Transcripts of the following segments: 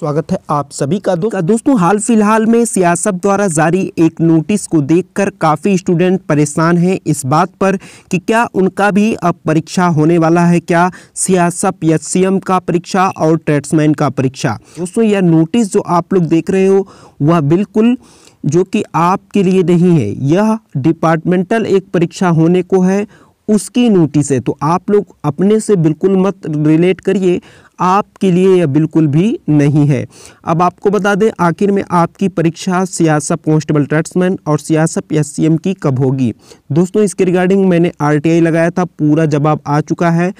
स्वागत है आप सभी का, दो, दोस्तों हाल फिलहाल में सियासत द्वारा जारी एक नोटिस को देखकर काफ़ी स्टूडेंट परेशान हैं इस बात पर कि क्या उनका भी अब परीक्षा होने वाला है क्या सियासत या सी का परीक्षा और ट्रेड्समैन का परीक्षा दोस्तों यह नोटिस जो आप लोग देख रहे हो वह बिल्कुल जो कि आपके लिए नहीं है यह डिपार्टमेंटल एक परीक्षा होने को है उसकी नोटिस है तो आप लोग अपने से बिल्कुल मत रिलेट करिए आपके लिए यह बिल्कुल भी नहीं है अब आपको बता दें आखिर में आपकी परीक्षा सियासत कॉन्स्टेबल ट्रेड्समैन और सियासत एम की कब होगी दोस्तों इसके रिगार्डिंग मैंने आरटीआई लगाया था पूरा जवाब आ चुका है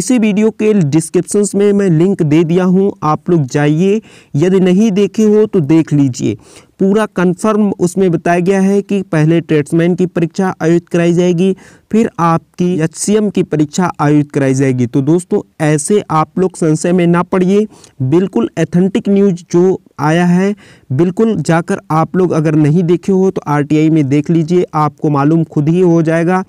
इसी वीडियो के डिस्क्रिप्शन में मैं लिंक दे दिया हूँ आप लोग जाइए यदि नहीं देखे हो तो देख लीजिए पूरा कंफर्म उसमें बताया गया है कि पहले ट्रेड्समैन की परीक्षा आयोजित कराई जाएगी फिर आपकी एच की परीक्षा आयोजित कराई जाएगी तो दोस्तों ऐसे आप लोग संशय में ना पड़िए बिल्कुल एथेंटिक न्यूज जो आया है बिल्कुल जाकर आप लोग अगर नहीं देखे हो तो आरटीआई में देख लीजिए आपको मालूम खुद ही हो जाएगा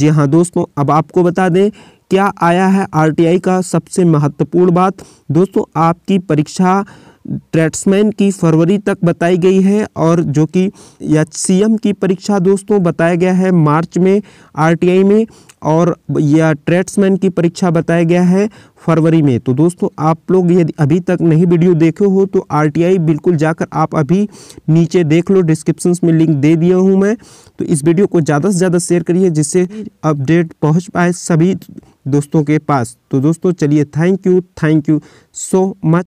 जी हाँ दोस्तों अब आपको बता दें क्या आया है आर का सबसे महत्वपूर्ण बात दोस्तों आपकी परीक्षा ट्रेट्समैन की फरवरी तक बताई गई है और जो कि एच की परीक्षा दोस्तों बताया गया है मार्च में आई में और या ट्रेट्समैन की परीक्षा बताया गया है फरवरी में तो दोस्तों आप लोग यदि अभी तक नहीं वीडियो देखे हो तो आई बिल्कुल जाकर आप अभी नीचे देख लो डिस्क्रिप्शन में लिंक दे दिया हूँ मैं तो इस वीडियो को ज़्यादा से ज़्यादा शेयर करिए जिससे अपडेट पहुँच पाए सभी दोस्तों के पास तो दोस्तों चलिए thank you thank you so much